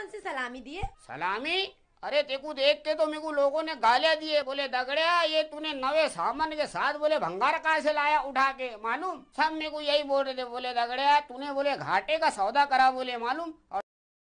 कौन सी सलामी दी है सलामी अरे तेको देख के तो मेरे को लोगों ने गालिया दिए बोले दगड़िया ये तूने नवे सामान के साथ बोले भंगार कहा से लाया उठा के मालूम सब मेरे को यही बोल रहे थे बोले दगड़िया तूने बोले घाटे का सौदा करा बोले मालूम और